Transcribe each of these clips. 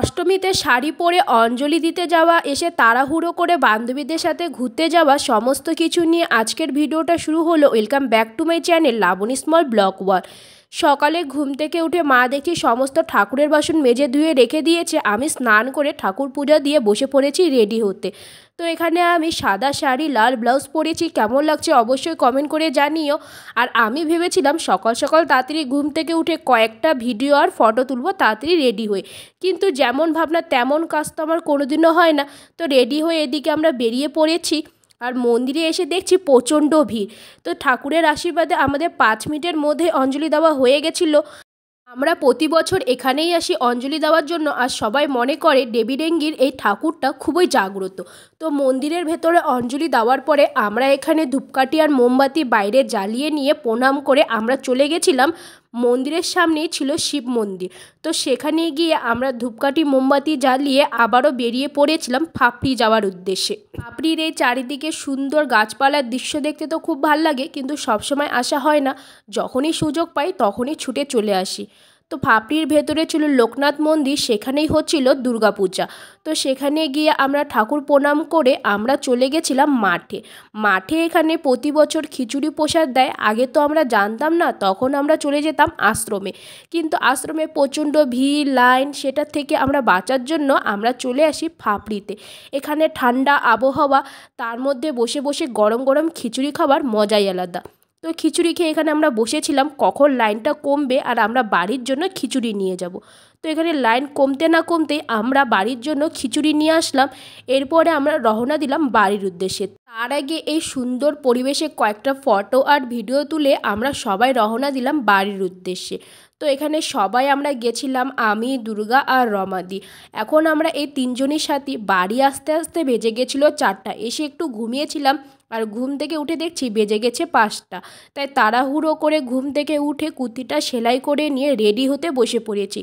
অষ্টমীতে শাড়ি পরে অঞ্জলি দিতে যাওয়া এসে তাড়াহুড়ো করে বান্ধবীদের সাথে ঘুরতে যাওয়া সমস্ত কিছু নিয়ে আজকের ভিডিওটা শুরু হলো welcome back to my channel Labani small vlog ওয়ার সকালে ঘুম থেকে উঠে মা দেখি সমস্ত ঠাকুরের বাসন মেজে ধুয়ে রেখে দিয়েছে আমি স্নান করে ঠাকুর পূজা দিয়ে বসে পড়েছি রেডি হতে তো এখানে আমি সাদা শাড়ি লাল ব্লাউজ পরেছি কেমন লাগছে অবশ্যই কমেন্ট করে জানিও আর আমি ভেবেছিলাম সকাল সকাল তাড়াতাড়ি ঘুম থেকে উঠে কয়েকটা ভিডিও আর ফটো তুলবো তাড়াতাড়ি রেডি হয়ে কিন্তু যেমন ভাবনা তেমন কাজ তো আমার কোনোদিনও হয় না তো রেডি হয়ে এদিকে আমরা বেরিয়ে পড়েছি আর মন্দিরে এসে দেখছি প্রচণ্ড ভিড় তো ঠাকুরের আশীর্বাদে আমাদের পাঁচ মিনিটের মধ্যে অঞ্জলি দেওয়া হয়ে গেছিল আমরা প্রতি বছর এখানেই আসি অঞ্জলি দেওয়ার জন্য আর সবাই মনে করে ডেবিডেঙ্গির এই ঠাকুরটা খুবই জাগ্রত তো মন্দিরের ভেতরে অঞ্জলি দেওয়ার পরে আমরা এখানে ধূপকাঠি আর মোমবাতি বাইরে জ্বালিয়ে নিয়ে প্রণাম করে আমরা চলে গেছিলাম মন্দিরের সামনেই ছিল শিব মন্দির তো সেখানে গিয়ে আমরা ধূপকাঠি মোমবাতি জ্বালিয়ে আবারও বেরিয়ে পড়েছিলাম ফাপড়ি যাওয়ার উদ্দেশ্যে ফাপড়ির এই চারিদিকে সুন্দর গাছপালার দৃশ্য দেখতে তো খুব ভাল লাগে কিন্তু সবসময় আসা হয় না যখনই সুযোগ পাই তখনই ছুটে চলে আসি তো ফাপড়ির ভেতরে ছিল লোকনাথ মন্দির সেখানেই হচ্ছিল দুর্গাপূজা তো সেখানে গিয়ে আমরা ঠাকুর প্রণাম করে আমরা চলে গেছিলাম মাঠে মাঠে এখানে প্রতি বছর খিচুড়ি প্রসাদ দেয় আগে তো আমরা জানতাম না তখন আমরা চলে যেতাম আশ্রমে কিন্তু আশ্রমে প্রচণ্ড ভিড় লাইন সেটা থেকে আমরা বাঁচার জন্য আমরা চলে আসি ফাপড়িতে এখানে ঠান্ডা আবহাওয়া তার মধ্যে বসে বসে গরম গরম খিচুড়ি খাবার মজাই আলাদা তো খিচুড়ি খেয়ে এখানে আমরা বসেছিলাম কখন লাইনটা কমবে আর আমরা বাড়ির জন্য খিচুড়ি নিয়ে যাব তো এখানে লাইন কমতে না কমতে আমরা বাড়ির জন্য খিচুড়ি নিয়ে আসলাম এরপরে আমরা রওনা দিলাম বাড়ির উদ্দেশ্যে তার আগে এই সুন্দর পরিবেশে কয়েকটা ফটো আর ভিডিও তুলে আমরা সবাই রওনা দিলাম বাড়ির উদ্দেশ্যে তো এখানে সবাই আমরা গেছিলাম আমি দুর্গা আর রমাদি এখন আমরা এই তিনজনের সাথে বাড়ি আসতে আসতে বেজে গেছিলো চারটা এসে একটু ঘুমিয়েছিলাম আর ঘুম থেকে উঠে দেখছি বেজে গেছে পাঁচটা তাই তাড়াহুড়ো করে ঘুম থেকে উঠে কুতিটা সেলাই করে নিয়ে রেডি হতে বসে পড়েছি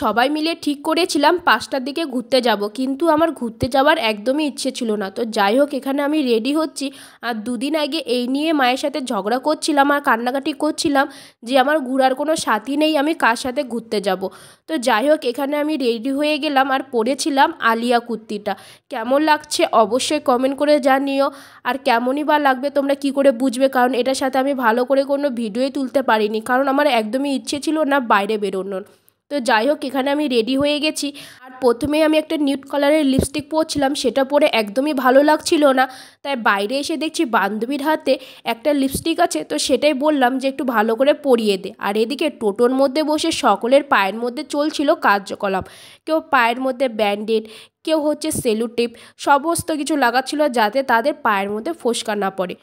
সবাই মিলে ঠিক করেছিলাম পাঁচটার দিকে ঘুরতে যাব কিন্তু আমার ঘুরতে যাওয়ার একদমই ইচ্ছে ছিল না তো যাই হোক এখানে আমি রেডি হচ্ছি আর দুদিন আগে এই নিয়ে মায়ের সাথে ঝগড়া করছিলাম আর কান্নাকাটি করছিলাম যে আমার ঘোরার কোনো সাথী নেই আমি কার সাথে ঘুরতে যাব তো যাই হোক এখানে আমি রেডি হয়ে গেলাম আর পরেছিলাম আলিয়া কুর্তিটা কেমন লাগছে অবশ্যই কমেন্ট করে জানিও আর কেমনই বা লাগবে তোমরা কি করে বুঝবে কারণ এটার সাথে আমি ভালো করে কোনো ভিডিওই তুলতে পারিনি কারণ আমার একদমই ইচ্ছে ছিল না বাইরে বেরোনোর তো যাই হোক এখানে আমি রেডি হয়ে গেছি আর প্রথমে আমি একটা নিউট কালারের লিপস্টিক পরছিলাম সেটা পরে একদমই ভালো লাগছিল না তাই বাইরে এসে দেখছি বান্ধবীর হাতে একটা লিপস্টিক আছে তো সেটাই বললাম যে একটু ভালো করে পরিয়ে দে আর এদিকে টোটোর মধ্যে বসে সকলের পায়ের মধ্যে চলছিল কার্যকলাপ কেউ পায়ের মধ্যে ব্যান্ডেড কেউ হচ্ছে সেলুটিপ সমস্ত কিছু লাগাচ্ছিল যাতে তাদের পায়ের মধ্যে ফোসকা না পড়ে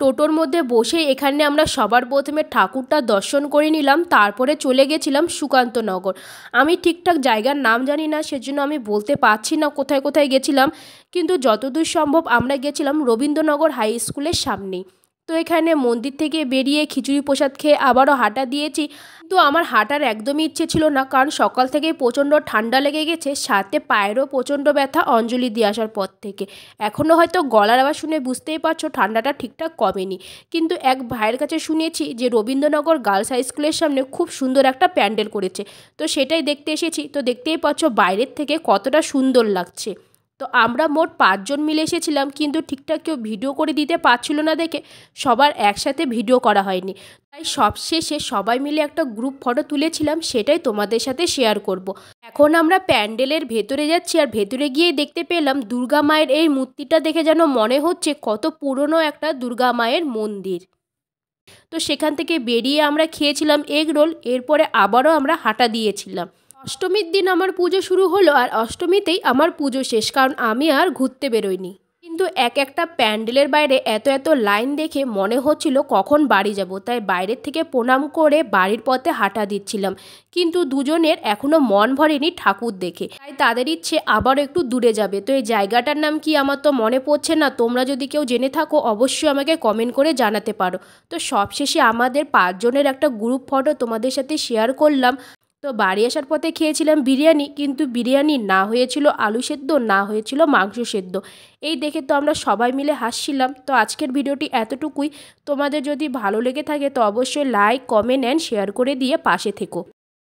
টোটোর মধ্যে বসে এখানে আমরা সবার প্রথমে ঠাকুরটা দর্শন করে নিলাম তারপরে চলে গেছিলাম সুকান্তনগর আমি ঠিকঠাক জায়গার নাম জানি না সেজন্য আমি বলতে পারছি না কোথায় কোথায় গেছিলাম কিন্তু যতদূর সম্ভব আমরা গেছিলাম রবীন্দ্রনগর হাই স্কুলের সামনেই তো এখানে মন্দির থেকে বেরিয়ে খিচুড়ি প্রসাদ খেয়ে আবারও হাঁটা দিয়েছি তো আমার হাঁটার একদমই ইচ্ছে ছিল না কারণ সকাল থেকেই প্রচণ্ড ঠান্ডা লেগে গেছে সাথে পায়েরও প্রচণ্ড ব্যথা অঞ্জলি দিয়ে আসার পর থেকে এখনও হয়তো গলার আবার শুনে বুঝতেই পারছো ঠান্ডাটা ঠিকঠাক কমেনি কিন্তু এক ভাইয়ের কাছে শুনেছি যে রবীন্দ্রনগর গার্লস হাই স্কুলের সামনে খুব সুন্দর একটা প্যান্ডেল করেছে তো সেটাই দেখতে এসেছি তো দেখতেই পাচ্ছ বাইরের থেকে কতটা সুন্দর লাগছে তো আমরা মোট পাঁচজন মিলে এসেছিলাম কিন্তু ঠিকঠাক কেউ ভিডিও করে দিতে পারছিল না দেখে সবার একসাথে ভিডিও করা হয়নি তাই সবশেষে সবাই মিলে একটা গ্রুপ ফটো তুলেছিলাম সেটাই তোমাদের সাথে শেয়ার করব। এখন আমরা প্যান্ডেলের ভেতরে যাচ্ছি আর ভেতরে গিয়ে দেখতে পেলাম দুর্গা মায়ের এই মূর্তিটা দেখে যেন মনে হচ্ছে কত পুরনো একটা দুর্গা মায়ের মন্দির তো সেখান থেকে বেরিয়ে আমরা খেয়েছিলাম এগ রোল এরপরে আবারও আমরা হাঁটা দিয়েছিলাম অষ্টমীর দিন আমার পুজো শুরু হলো আর অষ্টমীতেই আমার পুজো শেষ কারণ আমি আর ঘুরতে বেরোইনি কিন্তু এক একটা প্যান্ডেলের বাইরে এত এত লাইন দেখে মনে হচ্ছিল কখন বাড়ি যাব তাই বাইরের থেকে প্রণাম করে বাড়ির পথে হাঁটা দিচ্ছিলাম কিন্তু দুজনের এখনও মন ভরেনি ঠাকুর দেখে তাই তাদের ইচ্ছে আবার একটু দূরে যাবে তো এই জায়গাটার নাম কি আমার তো মনে পড়ছে না তোমরা যদি কেউ জেনে থাকো অবশ্যই আমাকে কমেন্ট করে জানাতে পারো তো সবশেষে আমাদের পাঁচজনের একটা গ্রুপ ফটো তোমাদের সাথে শেয়ার করলাম তো বাড়ি আসার পথে খেয়েছিলাম বিরিয়ানি কিন্তু বিরিয়ানি না হয়েছিল আলু সেদ্ধ না হয়েছিল মাংস সেদ্ধ এই দেখে তো আমরা সবাই মিলে হাসছিলাম তো আজকের ভিডিওটি এতটুকুই তোমাদের যদি ভালো লেগে থাকে তো অবশ্যই লাইক কমেন্ট অ্যান্ড শেয়ার করে দিয়ে পাশে থেকো